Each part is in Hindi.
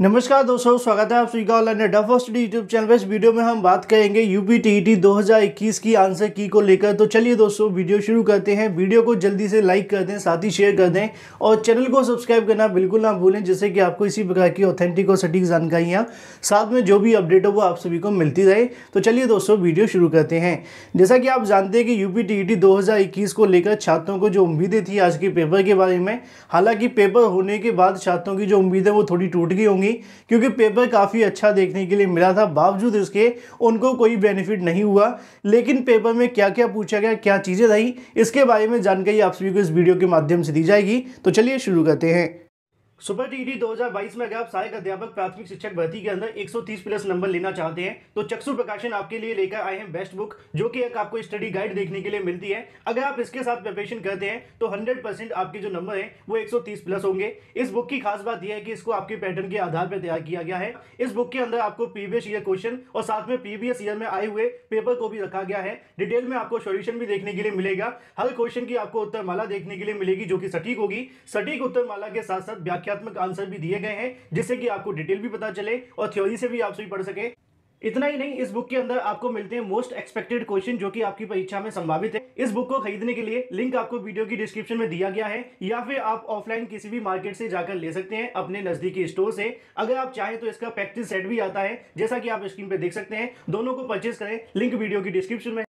नमस्कार दोस्तों स्वागत है आप सभी का ऑनलाइन अड्डा फर्स्ट यूट्यूब चैनल पर इस वीडियो में हम बात करेंगे यू पी टी टी दो की आंसर की को लेकर तो चलिए दोस्तों वीडियो शुरू करते हैं वीडियो को जल्दी से लाइक कर दें साथ ही शेयर कर दें और चैनल को सब्सक्राइब करना बिल्कुल ना भूलें जिससे कि आपको इसी प्रकार की ऑथेंटिक और सटीक जानकारियाँ साथ में जो भी अपडेट हो वो आप सभी को मिलती रहे तो चलिए दोस्तों वीडियो शुरू करते हैं जैसा कि आप जानते हैं कि यू पी टी टी दो को लेकर छात्रों को जो उम्मीदें थी आज के पेपर के बारे में हालाँकि पेपर होने के बाद छात्रों की जो उम्मीदें वो थोड़ी टूट गई होंगी होंगी क्योंकि पेपर काफ़ी अच्छा देखने के लिए मिला था बावजूद इसके उनको कोई बेनिफिट नहीं हुआ लेकिन पेपर में क्या क्या पूछा गया क्या चीज़ें रही इसके बारे में जानकारी आप सभी को इस वीडियो के माध्यम से दी जाएगी तो चलिए शुरू करते हैं सुपर टीटी 2022 में अगर आप सहायक अध्यापक प्राथमिक शिक्षक भर्ती के अंदर 130 प्लस नंबर लेना चाहते हैं तो चक्षु प्रकाशन आपके लिए लेकर आए हैं बेस्ट बुक जो कि एक आपको स्टडी गाइड देखने के लिए मिलती है अगर आप इसके साथ प्रिपरेशन करते हैं तो 100 परसेंट आपके जो नंबर है वो 130 प्लस होंगे इस बुक की खास बात यह है कि इसको आपके पैटर्न के आधार पर तैयार किया गया है इस बुक के अंदर आपको प्रीवियस ईयर क्वेश्चन और साथ में प्रीवियस ईयर में आए हुए पेपर को भी रखा गया है डिटेल में आपको सोल्यूशन भी देखने के लिए मिलेगा हर क्वेश्चन की आपको उत्तरमाला देखने के लिए मिलेगी जो कि सटीक होगी सटीक उत्तरमाला के साथ साथ व्याख्यात्मक आंसर भी दिए गए हैं जिससे कि आपको डिटेल भी पता चले और थ्योरी से भी आप सभी पढ़ सके इतना ही नहीं इस बुक के अंदर आपको मिलते हैं मोस्ट एक्सपेक्टेड क्वेश्चन जो कि आपकी परीक्षा में संभावित है इस बुक को खरीदने के लिए लिंक आपको वीडियो की डिस्क्रिप्शन में दिया गया है या फिर आप ऑफलाइन किसी भी मार्केट से जाकर ले सकते हैं अपने नजदीकी स्टोर से अगर आप चाहें तो इसका प्रैक्टिस सेट भी आता है जैसा कि आप स्क्रीन पर देख सकते हैं दोनों को परचेज करें लिंक वीडियो की डिस्क्रिप्शन में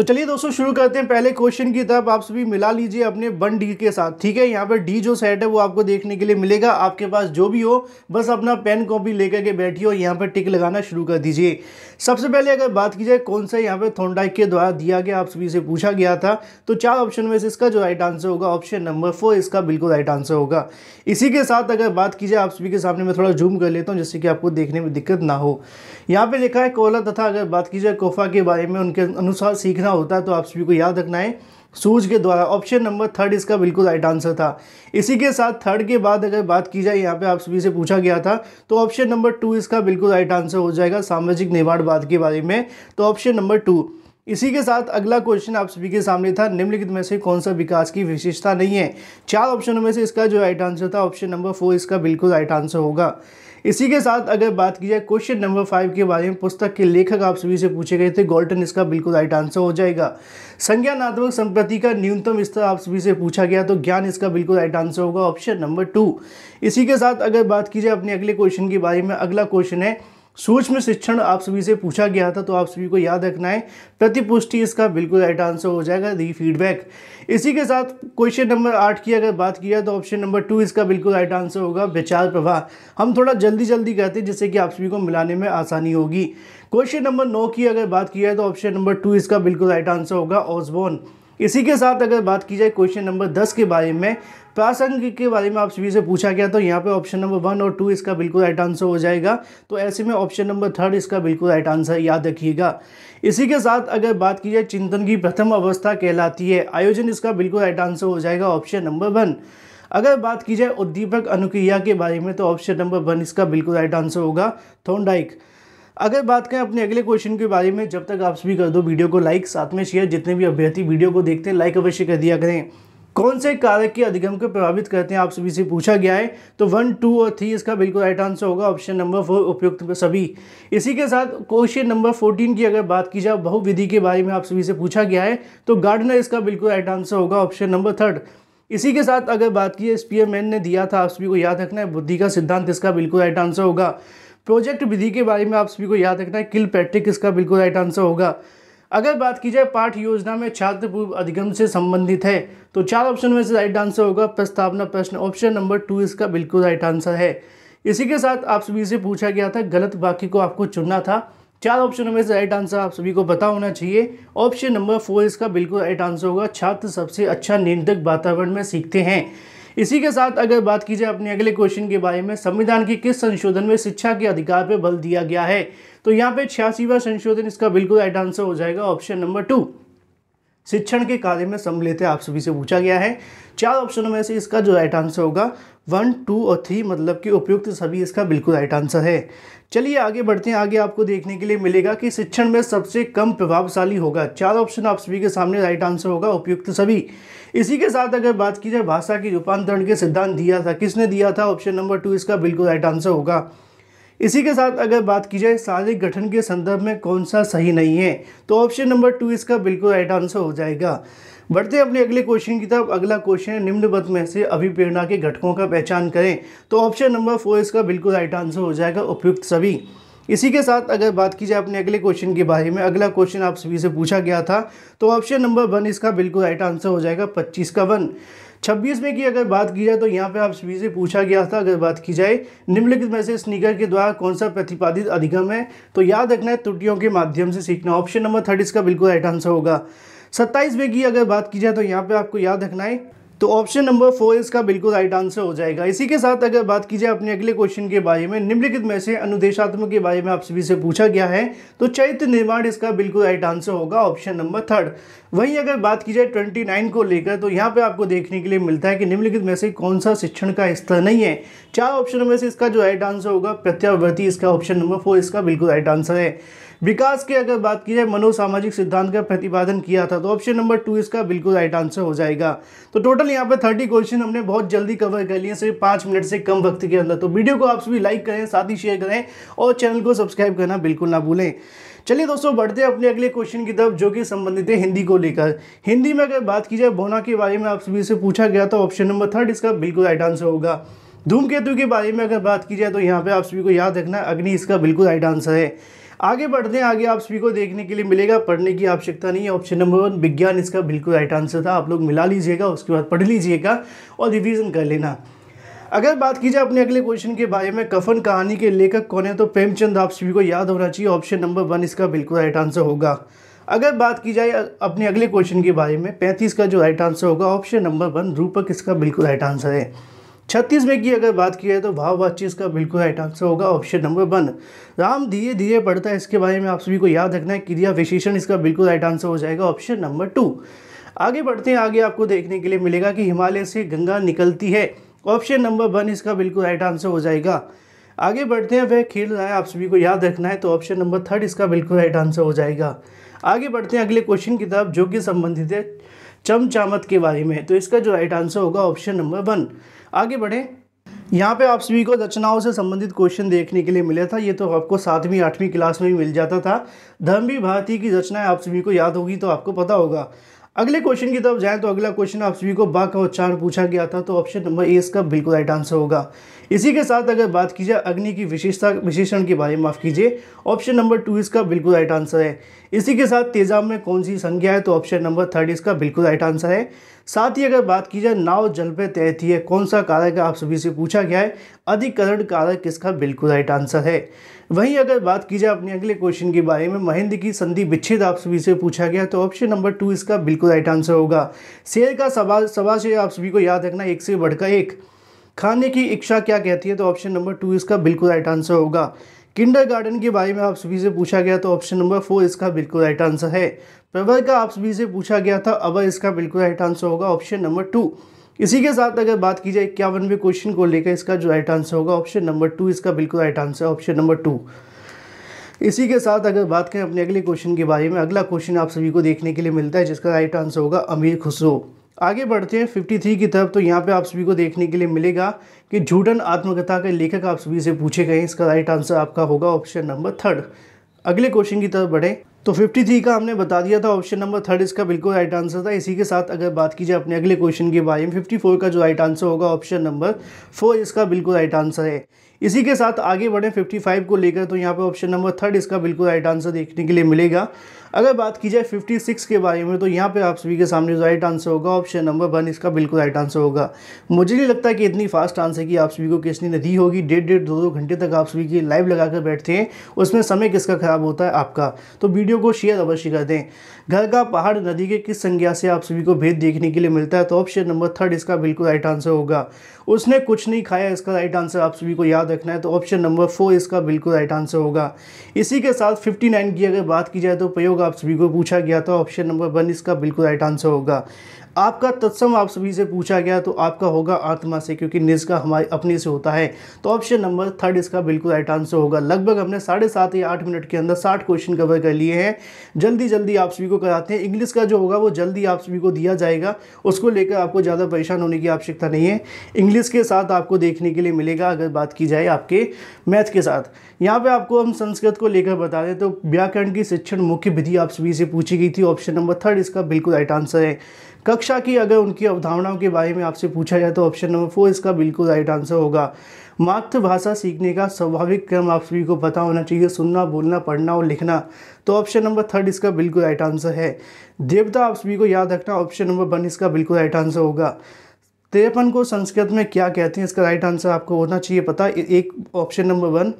तो चलिए दोस्तों शुरू करते हैं पहले क्वेश्चन की तरफ आप सभी मिला लीजिए अपने वन डी के साथ ठीक है यहाँ पर डी जो सेट है वो आपको देखने के लिए मिलेगा आपके पास जो भी हो बस अपना पेन कॉपी लेकर के बैठिए और यहाँ पर टिक लगाना शुरू कर दीजिए सबसे पहले अगर बात की जाए कौन सा यहाँ पर थोंडाइक के द्वारा दिया गया आप सभी से पूछा गया था तो चार ऑप्शन में से इसका जो राइट आंसर होगा ऑप्शन नंबर फोर इसका बिल्कुल राइट आंसर होगा इसी के साथ अगर बात की जाए आप सभी के सामने मैं थोड़ा जूम कर लेता हूँ जिससे कि आपको देखने में दिक्कत ना हो यहाँ पर लिखा है कोला तथा अगर बात की जाए कोफा के बारे में उनके अनुसार सीखना लिखा होता तो आप सभी को याद रखना है सूज के द्वारा ऑप्शन नंबर थर्ड इसका बिल्कुल राइट आंसर था इसी के साथ थर्ड के बाद अगर बात की जाए यहाँ पे आप सभी से पूछा गया था तो ऑप्शन नंबर टू इसका बिल्कुल राइट आंसर हो जाएगा सामाजिक निर्माणवाद के बारे में तो ऑप्शन नंबर टू इसी के साथ अगला क्वेश्चन आप सभी के सामने था निम्नलिखित में से कौन सा विकास की विशेषता नहीं है चार ऑप्शनों में से इसका जो राइट आंसर था ऑप्शन नंबर फोर इसका बिल्कुल राइट आंसर होगा इसी के साथ अगर बात की जाए क्वेश्चन नंबर फाइव के बारे में पुस्तक के लेखक आप सभी से पूछे गए थे गोल्टन इसका बिल्कुल राइट आंसर हो जाएगा संज्ञानात्मक संपत्ति का न्यूनतम स्तर आप सभी से पूछा गया तो ज्ञान इसका बिल्कुल राइट आंसर होगा ऑप्शन नंबर टू इसी के साथ अगर बात की जाए अपने अगले क्वेश्चन के बारे में अगला क्वेश्चन है सूक्ष्म शिक्षण आप सभी से पूछा गया था तो आप सभी को याद रखना है प्रतिपुष्टि इसका बिल्कुल राइट आंसर हो जाएगा दी फीडबैक इसी के साथ क्वेश्चन नंबर आठ की अगर बात किया तो ऑप्शन नंबर टू इसका बिल्कुल राइट आंसर होगा विचार प्रभाव हम थोड़ा जल्दी जल्दी कहते हैं जिससे कि आप सभी को मिलाने में आसानी होगी क्वेश्चन नंबर नौ की अगर बात किया तो ऑप्शन नंबर टू इसका बिल्कुल राइट आंसर होगा ओजबोन इसी के साथ अगर बात की जाए क्वेश्चन नंबर दस के बारे में प्रासंग के बारे में आप सभी से पूछा गया तो यहाँ पे ऑप्शन नंबर वन और टू इसका बिल्कुल राइट आंसर हो जाएगा तो ऐसे में ऑप्शन नंबर थर्ड इसका बिल्कुल राइट आंसर याद रखिएगा इसी के साथ अगर बात की जाए चिंतन की प्रथम अवस्था कहलाती है आयोजन इसका बिल्कुल राइट आंसर हो जाएगा ऑप्शन नंबर वन अगर बात की जाए उद्दीपक अनुक्रिया के बारे में तो ऑप्शन नंबर वन इसका बिल्कुल राइट आंसर होगा थोंडाइक अगर बात करें अपने अगले क्वेश्चन के बारे में जब तक आप सभी कर दो वीडियो को लाइक साथ में शेयर जितने भी अभ्यर्थी वीडियो को देखते हैं लाइक अवश्य कर दिया करें कौन से कारक के अधिगम को प्रभावित करते हैं आप सभी से पूछा गया है तो वन टू और थ्री इसका बिल्कुल राइट आंसर होगा ऑप्शन नंबर फोर उपयुक्त सभी इसी के साथ क्वेश्चन नंबर फोर्टीन की अगर बात की जाए बहुविधि के बारे में आप सभी से पूछा गया है तो गार्डनर इसका बिल्कुल राइट आंसर होगा ऑप्शन नंबर थर्ड इसी के साथ अगर बात की स्पीयरमैन ने दिया था आप सभी को याद रखना है बुद्धि का सिद्धांत इसका बिल्कुल राइट आंसर होगा प्रोजेक्ट विधि के बारे में आप सभी को याद रखना है किल पैट्रिक इसका बिल्कुल राइट आंसर होगा अगर बात की जाए पाठ योजना में छात्र पूर्व अधिगम से संबंधित है तो चार ऑप्शन में से राइट आंसर होगा प्रस्तावना प्रश्न ऑप्शन नंबर टू इसका बिल्कुल राइट आंसर है इसी के साथ आप सभी से पूछा गया था गलत वाक्य को आपको चुनना था चार ऑप्शनों में से राइट आंसर आप सभी को पता होना चाहिए ऑप्शन नंबर फोर इसका बिल्कुल राइट आंसर होगा छात्र सबसे अच्छा नियंत्रक वातावरण में सीखते हैं इसी के साथ अगर बात की जाए अपने अगले क्वेश्चन के बारे में संविधान के किस संशोधन में शिक्षा के अधिकार पर बल दिया गया है तो यहाँ पे छियासीवा संशोधन इसका बिल्कुल राइट आंसर हो जाएगा ऑप्शन नंबर टू शिक्षण के कार्य में सम्मिलित है आप सभी से पूछा गया है चार ऑप्शनों में से इसका जो राइट आंसर होगा वन टू और थ्री मतलब कि उपयुक्त सभी इसका बिल्कुल राइट आंसर है चलिए आगे बढ़ते हैं आगे आपको देखने के लिए मिलेगा कि शिक्षण में सबसे कम प्रभावशाली होगा चार ऑप्शन आप सभी के सामने राइट आंसर होगा उपयुक्त सभी इसी के साथ अगर बात की जाए भाषा की रूपांतरण के सिद्धांत दिया था किसने दिया था ऑप्शन नंबर टू इसका बिल्कुल राइट आंसर होगा इसी के साथ अगर बात की जाए शारीरिक गठन के संदर्भ में कौन सा सही नहीं है तो ऑप्शन नंबर टू इसका बिल्कुल राइट आंसर हो जाएगा बढ़ते हैं अपने अगले क्वेश्चन की तरफ अगला क्वेश्चन है निम्नबद्ध में से अभिप्रेरणा के घटकों का पहचान करें तो ऑप्शन नंबर फोर इसका बिल्कुल राइट आंसर हो जाएगा उपयुक्त सभी इसी के साथ अगर बात की जाए अपने अगले क्वेश्चन के बारे में अगला क्वेश्चन आप सभी से पूछा गया था तो ऑप्शन नंबर वन इसका बिल्कुल राइट आंसर हो जाएगा पच्चीस का वन छब्बीस में की अगर बात की जाए तो यहाँ पे आप सभी से पूछा गया था अगर बात की जाए निम्नलिखित में से स्नीकर के द्वारा कौन सा प्रतिपादित अधिगम है तो याद रखना है त्रुटियों के माध्यम से सीखना ऑप्शन नंबर थर्ड इसका बिल्कुल राइट आंसर होगा सत्ताईस वे की अगर बात की जाए तो यहाँ पे आपको याद रखना है तो ऑप्शन नंबर फोर इसका बिल्कुल राइट आंसर हो जाएगा इसी के साथ अगर बात की जाए अपने अगले क्वेश्चन के बारे में निम्नलिखित में से अनुदेशात्मक के बारे में आप सभी से पूछा गया है तो चैत्य निर्माण इसका बिल्कुल राइट आंसर होगा ऑप्शन नंबर थर्ड वहीं अगर बात की जाए ट्वेंटी नाइन को लेकर तो यहाँ पे आपको देखने के लिए मिलता है कि निम्नलिखित में से कौन सा शिक्षण का स्तर नहीं है चार ऑप्शनों में से इसका जो राइट आंसर होगा प्रत्यावर्ती इसका ऑप्शन नंबर फोर इसका बिल्कुल राइट आंसर है विकास की अगर बात की जाए मनोसामाजिक सिद्धांत का प्रतिपादन किया था तो ऑप्शन नंबर टू इसका बिल्कुल राइट आंसर हो जाएगा तो टोटल यहाँ पर थर्टी क्वेश्चन हमने बहुत जल्दी कवर कर लिए सिर्फ पाँच मिनट से कम वक्त के अंदर तो वीडियो को आप सभी लाइक करें साथ ही शेयर करें और चैनल को सब्सक्राइब करना बिल्कुल ना भूलें चलिए दोस्तों बढ़ते हैं अपने अगले क्वेश्चन की तरफ जो कि संबंधित है हिंदी को लेकर हिंदी में अगर बात की जाए बोना के बारे में आप सभी से पूछा गया तो ऑप्शन नंबर थर्ड इसका बिल्कुल राइट आंसर होगा धूमकेतु के बारे में अगर बात की जाए तो यहाँ पे आप सभी को याद रखना अग्नि इसका बिल्कुल राइट आंसर है आगे बढ़ते हैं आगे आप सभी को देखने के लिए मिलेगा पढ़ने की आवश्यकता नहीं है ऑप्शन नंबर वन विज्ञान इसका बिल्कुल राइट आंसर था आप लोग मिला लीजिएगा उसके बाद पढ़ लीजिएगा और रिविज़न कर लेना अगर बात की जाए अपने अगले क्वेश्चन के बारे में कफन कहानी के लेखक कौन है तो प्रेमचंद आप सभी को याद होना चाहिए ऑप्शन नंबर वन इसका बिल्कुल राइट आंसर होगा अगर बात की जाए अपने अगले क्वेश्चन के बारे में पैंतीस का जो राइट आंसर होगा ऑप्शन नंबर वन रूपक इसका बिल्कुल राइट आंसर है में की अगर बात की जाए तो भाव बात चीज़ का बिल्कुल राइट आंसर होगा ऑप्शन नंबर वन राम धीरे धीरे पढ़ता है इसके बारे में आप सभी को याद रखना है क्रिया विशेषण इसका बिल्कुल राइट आंसर हो जाएगा ऑप्शन नंबर टू आगे बढ़ते हैं आगे आपको देखने के लिए मिलेगा कि हिमालय से गंगा निकलती है ऑप्शन नंबर वन इसका बिल्कुल राइट आंसर हो जाएगा आगे बढ़ते हैं वह खेल रहा है आप सभी को याद रखना है तो ऑप्शन नंबर थर्ड इसका बिल्कुल राइट आंसर हो जाएगा आगे बढ़ते हैं अगले क्वेश्चन की तरफ जो कि संबंधित है चमचामत के बारे में तो इसका जो राइट आंसर होगा ऑप्शन नंबर वन आगे बढ़े यहाँ पे आप सभी को रचनाओं से संबंधित क्वेश्चन देखने के लिए मिला था ये तो आपको सातवीं आठवीं क्लास में भी मिल जाता था धर्म भी भारती की रचनाएं आप सभी को याद होगी तो आपको पता होगा अगले क्वेश्चन की तरफ जाएं तो अगला क्वेश्चन आप सभी को बा का उच्चारण पूछा गया था तो ऑप्शन नंबर ए इसका बिल्कुल राइट आंसर होगा इसी के साथ अगर बात की जाए अग्नि की विशेषता विशेषण के बारे में माफ़ कीजिए ऑप्शन नंबर टू इसका बिल्कुल राइट आंसर है इसी के साथ तेजाब में कौन सी संज्ञा है तो ऑप्शन नंबर थर्ड इसका बिल्कुल राइट आंसर है साथ ही अगर बात की जाए नाव जल पे तैरती है कौन सा कारक आप सभी से पूछा गया है अधिकरण कारक इसका बिल्कुल राइट आंसर है वहीं अगर बात की जाए अपने अगले क्वेश्चन के बारे में महेंद्र की संधि विच्छेद आप सभी से पूछा गया तो ऑप्शन नंबर टू इसका बिल्कुल राइट आंसर होगा शेर का सवाल सवाल से आप सभी को याद रखना एक से बढ़कर एक खाने की इच्छा क्या कहती है तो ऑप्शन नंबर टू इसका बिल्कुल राइट आंसर होगा किंडर गार्डन के बारे में आप सभी से पूछा गया तो ऑप्शन नंबर फोर इसका बिल्कुल राइट आंसर है प्रवर का आप सभी से पूछा गया था अब इसका बिल्कुल राइट आंसर होगा ऑप्शन नंबर टू इसी के साथ अगर बात की जाए इक्यावनवे क्वेश्चन को लेकर इसका जो राइट आंसर होगा ऑप्शन नंबर टू इसका बिल्कुल right answer option number two इसी के साथ अगर बात करें अपने अगले क्वेश्चन के बारे में अगला क्वेश्चन आप सभी को देखने के लिए मिलता है जिसका राइट आंसर होगा अमीर खुसरो आगे बढ़ते हैं 53 की तरफ तो यहाँ पे आप सभी को देखने के लिए मिलेगा कि झूठन आत्मकथा के लेखक आप सभी से पूछे गए इसका राइट आंसर आपका होगा ऑप्शन नंबर थर्ड अगले क्वेश्चन की तरफ बढ़ें तो 53 का हमने बता दिया था ऑप्शन नंबर थर्ड इसका बिल्कुल राइट आंसर था इसी के साथ अगर बात की जाए अपने अगले क्वेश्चन के बारे में फोर का जो राइट आंसर होगा ऑप्शन नंबर फोर इसका बिल्कुल राइट आंसर है इसी के साथ आगे बढ़ें फाइव को लेकर तो यहाँ पे ऑप्शन नंबर थर्ड इसका बिल्कुल राइट आंसर देखने के लिए मिलेगा अगर बात की जाए 56 के बारे में तो यहाँ पे आप सभी के सामने जो राइट आंसर होगा ऑप्शन नंबर वन इसका बिल्कुल राइट आंसर होगा मुझे नहीं लगता कि इतनी फास्ट आंसर की आप सभी को किसने ने दी होगी डेढ़ डेढ़ दो दो घंटे तक आप सभी की लाइव लगा कर बैठते हैं उसमें समय किसका ख़राब होता है आपका तो वीडियो को शेयर अवश्य कर दें घर का पहाड़ नदी के किस संज्ञा से आप सभी को भेद देखने के लिए मिलता है तो ऑप्शन नंबर थर्ड इसका बिल्कुल राइट आंसर होगा उसने कुछ नहीं खाया इसका राइट आंसर आप सभी को याद रखना है तो ऑप्शन नंबर फोर इसका बिल्कुल राइट आंसर होगा इसी के साथ फिफ्टी की अगर बात की जाए तो प्रयोग होगा आप सभी को पूछा गया था ऑप्शन नंबर वन इसका बिल्कुल राइट आंसर होगा आपका तत्सम आप सभी से पूछा गया तो आपका होगा आत्मा से क्योंकि निज का हमारे अपने से होता है तो ऑप्शन नंबर थर्ड इसका बिल्कुल राइट आंसर होगा लगभग हमने साढ़े सात या आठ मिनट के अंदर साठ क्वेश्चन कवर कर लिए हैं जल्दी जल्दी आप सभी को कराते हैं इंग्लिश का जो होगा वो जल्दी आप सभी को दिया जाएगा उसको लेकर आपको ज़्यादा परेशान होने की आवश्यकता नहीं है इंग्लिश के साथ आपको देखने के लिए मिलेगा अगर बात की जाए आपके मैथ के साथ यहाँ पे आपको हम संस्कृत को लेकर बता दें तो व्याकरण की शिक्षण मुख्य विधि आप सभी से पूछी गई थी ऑप्शन नंबर थर्ड इसका बिल्कुल राइट आंसर है कक्षा की अगर उनकी अवधारणाओं के बारे में आपसे पूछा जाए तो ऑप्शन नंबर फोर इसका बिल्कुल राइट आंसर होगा मातृभाषा सीखने का स्वाभाविक क्रम आप सभी को पता होना चाहिए सुनना बोलना पढ़ना और लिखना तो ऑप्शन नंबर थर्ड इसका बिल्कुल राइट आंसर है देवता आप सभी को याद रखना ऑप्शन नंबर वन इसका बिल्कुल राइट आंसर होगा तिरपन को संस्कृत में क्या कहते हैं इसका राइट आंसर आपको होना चाहिए पता एक ऑप्शन नंबर वन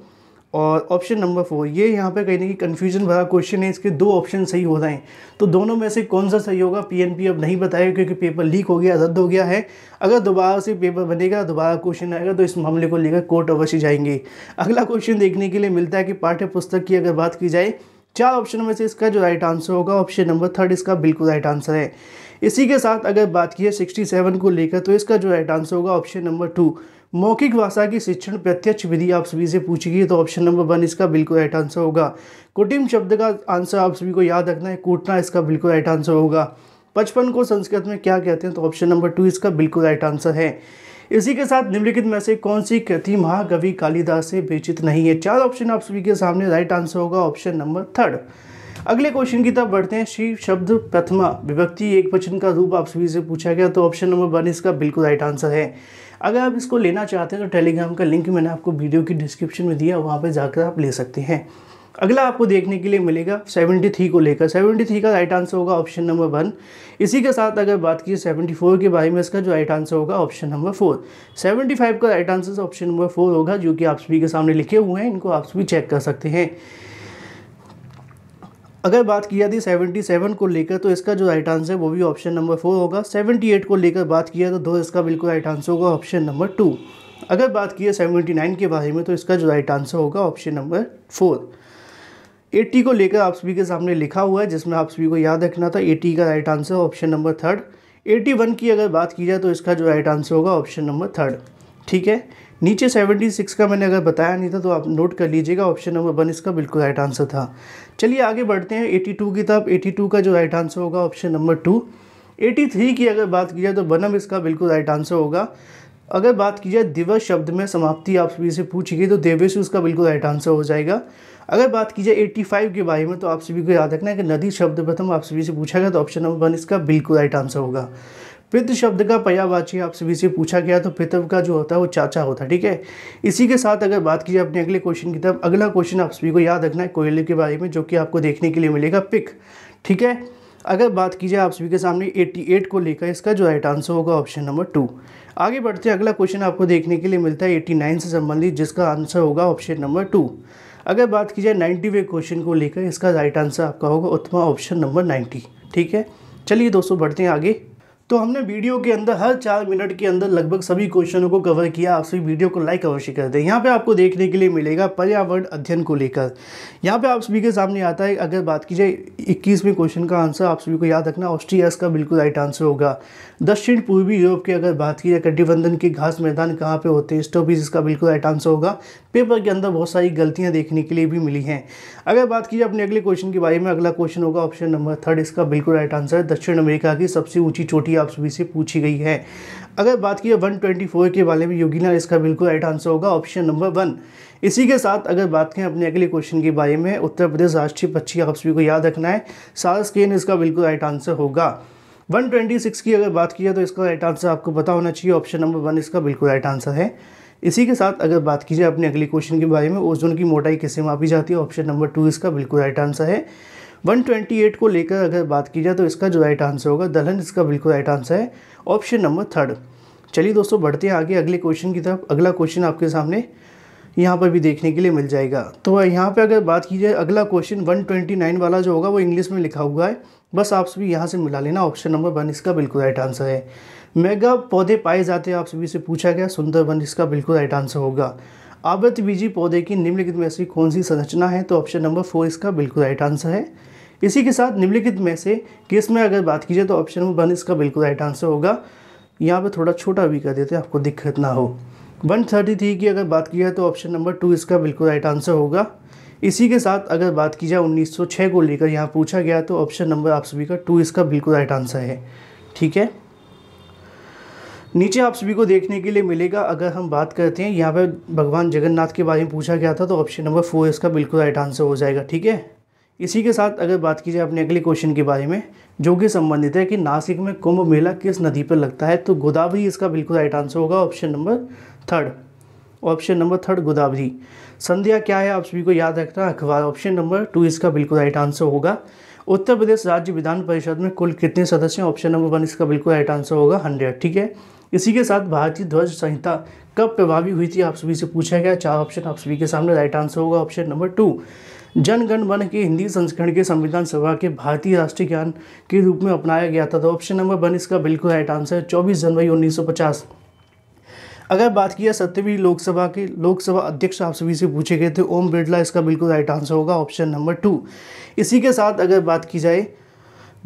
और ऑप्शन नंबर फोर ये यहाँ पे कहीं ना कहीं कन्फ्यूजन भरा क्वेश्चन है इसके दो ऑप्शन सही हो रहे हैं तो दोनों में से कौन सा सही होगा पीएनपी अब नहीं बताएगा क्योंकि पेपर लीक हो गया रद्द हो गया है अगर दोबारा से पेपर बनेगा दोबारा क्वेश्चन आएगा तो इस मामले को लेकर कोर्ट अवश्य जाएंगे अगला क्वेश्चन देखने के लिए मिलता है कि पाठ्य पुस्तक की अगर बात की जाए चार ऑप्शन में से इसका जो राइट आंसर होगा ऑप्शन नंबर थर्ड इसका बिल्कुल राइट आंसर है इसी के साथ अगर बात की है सिक्सटी सेवन को लेकर तो इसका जो राइट आंसर होगा ऑप्शन नंबर टू मौखिक भाषा की शिक्षण प्रत्यक्ष विधि आप सभी से पूछी गई तो ऑप्शन नंबर वन इसका बिल्कुल राइट आंसर होगा कुटिम शब्द का आंसर आप सभी को याद रखना है कूटना इसका बिल्कुल राइट आंसर होगा पचपन को संस्कृत में क्या कहते हैं तो ऑप्शन नंबर टू इसका बिल्कुल राइट आंसर है इसी के साथ निम्नलिखित में से कौन सी कृति महाकवि कालिदास से विचित नहीं है चार ऑप्शन आप सभी के सामने राइट आंसर होगा ऑप्शन नंबर थर्ड अगले क्वेश्चन की तरफ बढ़ते हैं श्री शब्द प्रथमा विभक्ति एक वचन का रूप आप सभी से पूछा गया तो ऑप्शन नंबर वन इसका बिल्कुल राइट आंसर है अगर आप इसको लेना चाहते हैं तो टेलीग्राम का लिंक मैंने आपको वीडियो की डिस्क्रिप्शन में दिया वहाँ पर जाकर आप ले सकते हैं अगला आपको देखने के लिए मिलेगा सेवेंटी थ्री को लेकर सेवेंटी थ्री का राइट आंसर होगा ऑप्शन नंबर वन इसी के साथ अगर बात की सेवेंटी फोर के बारे में इसका जो राइट आंसर होगा option number four seventy five का right answer option number four होगा जो कि आप सभी के सामने लिखे हुए हैं इनको आप सभी चेक कर सकते हैं अगर बात किया सेवेंटी 77 को लेकर तो इसका जो राइट आंसर है वो भी ऑप्शन नंबर फोर होगा 78 को लेकर बात किया तो दो इसका बिल्कुल राइट आंसर होगा ऑप्शन नंबर टू अगर बात की सेवेंटी नाइन के बारे में तो इसका जो राइट आंसर होगा ऑप्शन नंबर फोर एट्टी को लेकर आप सभी के सामने लिखा हुआ है जिसमें आप सभी को याद रखना था एटी का right answer option number third one की अगर बात की जाए तो इसका जो राइट आंसर होगा ऑप्शन नंबर थर्ड ठीक है नीचे 76 का मैंने अगर बताया नहीं था तो आप नोट कर लीजिएगा ऑप्शन नंबर वन इसका बिल्कुल राइट आंसर था चलिए आगे बढ़ते हैं 82 की तरफ 82 का जो राइट आंसर होगा ऑप्शन नंबर टू 83 की अगर बात की जाए तो बनम इसका बिल्कुल राइट आंसर होगा अगर बात की जाए दिवस शब्द में समाप्ति आप सभी से पूछी गई तो देवेश उसका बिल्कुल राइट आंसर हो जाएगा अगर बात की जाए 85 के बारे में तो आप सभी को याद रखना है कि नदी शब्द प्रथम आप सभी से पूछा गया तो ऑप्शन नंबर वन इसका बिल्कुल राइट आंसर होगा पितृ तो शब्द का पर्यावाची आप सभी से पूछा गया तो पितृ का जो होता है वो चाचा होता है ठीक है इसी के साथ अगर बात की जाए अपने अगले क्वेश्चन की तरफ अगला क्वेश्चन आप सभी को याद रखना है कोयले के बारे में जो कि आपको देखने के लिए मिलेगा पिक ठीक है अगर बात की जाए आप सभी के सामने 88 को लेकर इसका जो राइट आंसर होगा ऑप्शन नंबर टू आगे बढ़ते हैं अगला क्वेश्चन आपको देखने के लिए मिलता है 89 से संबंधित जिसका आंसर होगा ऑप्शन नंबर टू अगर बात की जाए नाइन्टी क्वेश्चन को लेकर इसका राइट आंसर आपका होगा उत्तमा ऑप्शन नंबर नाइन्टी ठीक है चलिए दोस्तों बढ़ते हैं आगे तो हमने वीडियो के अंदर हर चार मिनट के अंदर लगभग सभी क्वेश्चनों को कवर किया आप सभी वीडियो को लाइक अवश्य कर दें यहाँ पे आपको देखने के लिए मिलेगा पर्यावरण अध्ययन को लेकर यहाँ पे आप सभी के सामने आता है अगर बात की जाए इक्कीसवें क्वेश्चन का आंसर आप सभी को याद रखना ऑस्ट्रिया इसका बिल्कुल राइट आंसर होगा दक्षिण पूर्वी यूरोप की अगर बात की जाए कटिबंधन के घास मैदान कहाँ पर होते हैं स्टोपीज इसका बिल्कुल राइट आंसर होगा पेपर के अंदर बहुत सारी गलतियाँ देखने के लिए भी मिली हैं अगर बात की जाए अपने अगले क्वेश्चन के बारे में अगला क्वेश्चन होगा ऑप्शन नंबर थर्ड इसका बिल्कुल राइट आंसर है दक्षिण अमेरिका की सबसे ऊँची चोटी आप सभी से पूछी गई है अगर बात की वन ट्वेंटी फोर के बारे में योगी ना इसका बिल्कुल राइट आंसर होगा ऑप्शन नंबर वन इसी के साथ अगर बात करें अपने अगले क्वेश्चन के बारे में उत्तर प्रदेश राष्ट्रीय पक्षी आप सभी को याद रखना है सारस केन इसका बिल्कुल राइट आंसर होगा 126 की अगर बात की जाए तो इसका राइट आंसर आपको पता होना चाहिए ऑप्शन नंबर वन इसका बिल्कुल राइट आंसर है इसी के साथ अगर बात की जाए अपने अगले क्वेश्चन के बारे में ओजोन की मोटाई कैसे मापी जाती है ऑप्शन नंबर टू इसका बिल्कुल राइट आंसर है 128 को लेकर अगर बात की जाए तो इसका जो राइट आंसर होगा दलहन इसका बिल्कुल राइट आंसर है ऑप्शन नंबर थर्ड चलिए दोस्तों बढ़ते हैं आगे अगले क्वेश्चन की तरफ अगला क्वेश्चन आपके सामने यहाँ पर भी देखने के लिए मिल जाएगा तो यहाँ पर अगर बात की जाए अगला क्वेश्चन वन वाला जो होगा वो इंग्लिश में लिखा हुआ है बस आप सभी यहाँ से मिला लेना ऑप्शन नंबर वन इसका बिल्कुल राइट आंसर है मेगा पौधे पाए जाते हैं आप सभी से पूछा गया सुंदर वन इसका बिल्कुल राइट आंसर होगा आवृत बीजी पौधे की निम्नलिखित में से कौन सी संरचना है तो ऑप्शन नंबर फोर इसका बिल्कुल राइट आंसर है इसी के साथ निम्नलिखित में से किस में अगर बात की जाए तो ऑप्शन वन इसका बिल्कुल राइट आंसर होगा यहाँ पे थोड़ा छोटा भी कर देते हैं आपको दिक्कत ना हो वन थर्टी थ्री की अगर बात की जाए तो ऑप्शन नंबर टू इसका बिल्कुल राइट आंसर होगा इसी के साथ अगर बात की जाए छः को लेकर यहाँ पूछा गया तो ऑप्शन नंबर आप सभी का टू इसका बिल्कुल राइट आंसर है ठीक है नीचे आप सभी को देखने के लिए मिलेगा अगर हम बात करते हैं यहाँ पर भगवान जगन्नाथ के बारे में पूछा गया था तो ऑप्शन नंबर फोर इसका बिल्कुल राइट आंसर हो जाएगा ठीक है इसी के साथ अगर बात की जाए अपने अगले क्वेश्चन के बारे में जो कि संबंधित है कि नासिक में कुंभ मेला किस नदी पर लगता है तो गोदावरी इसका बिल्कुल राइट आंसर होगा option number third option number third Godavari संध्या क्या है आप सभी को याद रखना अखबार ऑप्शन नंबर टू इसका बिल्कुल राइट आंसर होगा उत्तर प्रदेश राज्य विधान परिषद में कुल कितने सदस्य हैं ऑप्शन नंबर वन इसका बिल्कुल राइट आंसर होगा हंड्रेड ठीक है इसी के साथ भारतीय ध्वज संहिता कब प्रभावी हुई थी आप सभी से पूछा गया चार ऑप्शन आप सभी के सामने राइट आंसर होगा option number two Jana Gana Mana के हिंदी संस्करण के संविधान सभा के भारतीय राष्ट्रीय ज्ञान के रूप में अपनाया गया था तो ऑप्शन नंबर वन इसका बिल्कुल राइट आंसर है चौबीस जनवरी उन्नीस सौ पचास अगर बात किया सत्यवीर लोकसभा के लोकसभा अध्यक्ष आप सभी से पूछे गए थे ओम बिरला इसका बिल्कुल राइट आंसर होगा ऑप्शन नंबर टू इसी के साथ अगर बात की जाए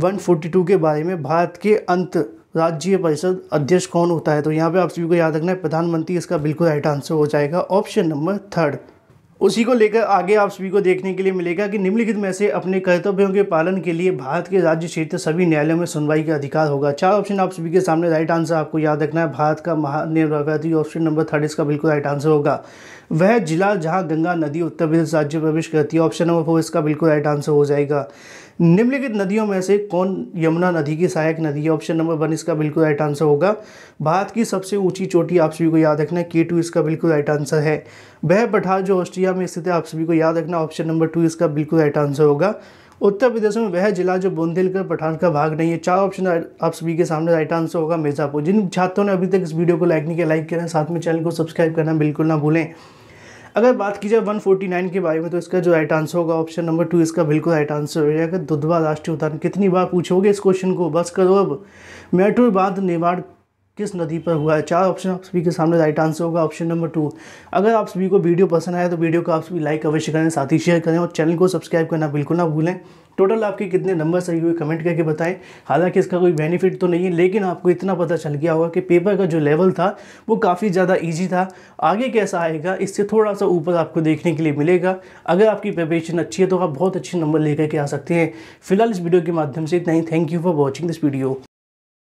142 के बारे में भारत के अंत राज्य परिषद अध्यक्ष कौन होता है तो यहाँ पे आप सभी को याद रखना है प्रधानमंत्री इसका बिल्कुल राइट आंसर हो जाएगा ऑप्शन नंबर थर्ड उसी को लेकर आगे आप सभी को देखने के लिए मिलेगा कि निम्नलिखित में से अपने कर्तव्यों के पालन के लिए भारत के राज्य क्षेत्र सभी न्यायालयों में सुनवाई का अधिकार होगा चार ऑप्शन आप सभी के सामने राइट आंसर आपको याद रखना है भारत का महानिर्वाहवादी ऑप्शन नंबर थर्ड इसका बिल्कुल राइट आंसर होगा वह जिला जहां गंगा नदी उत्तर प्रदेश राज्य में प्रवेश करती है ऑप्शन नंबर फोर इसका बिल्कुल राइट आंसर हो जाएगा निम्नलिखित नदियों में से कौन यमुना नदी की सहायक नदी है ऑप्शन नंबर वन इसका बिल्कुल राइट आंसर होगा भारत की सबसे ऊंची चोटी आप सभी को याद रखना है के टू इसका बिल्कुल राइट आंसर है वह पठार जो ऑस्ट्रिया में स्थित है आप सभी को याद रखना ऑप्शन नंबर टू इसका बिल्कुल राइट आंसर होगा उत्तर प्रदेश में वह जिला जो बुंदेलखंड पठान का भाग नहीं है चार ऑप्शन आप सभी के सामने राइट आंसर होगा मिर्ज़ापुर जिन छात्रों ने अभी तक इस वीडियो को लाइक नहीं किया लाइक करें साथ में चैनल को सब्सक्राइब करना बिल्कुल ना भूलें अगर बात की जाए 149 के बारे में तो इसका जो राइट आंसर होगा ऑप्शन नंबर टू इसका बिल्कुल राइट आंसर हो जाएगा दुधवा राष्ट्रीय उद्यान कितनी बार पूछोगे इस क्वेश्चन को बस करो अब मेट्रो बांध निर्माण किस नदी पर हुआ है चार ऑप्शन आप सभी के सामने राइट आंसर होगा ऑप्शन नंबर टू अगर आप सभी को वीडियो पसंद आया तो वीडियो को आप सभी लाइक अवश्य करें साथ ही शेयर करें और चैनल को सब्सक्राइब करना बिल्कुल ना भूलें टोटल आपके कितने नंबर सही हुए कमेंट करके बताएं हालांकि इसका कोई बेनिफिट तो नहीं है लेकिन आपको इतना पता चल गया होगा कि पेपर का जो लेवल था वो काफ़ी ज़्यादा ईजी था आगे कैसा आएगा इससे थोड़ा सा ऊपर आपको देखने के लिए मिलेगा अगर आपकी प्रिपरेशन अच्छी है तो आप बहुत अच्छे नंबर लेकर के आ सकते हैं फिलहाल इस वीडियो के माध्यम से इतना ही thank you for watching this video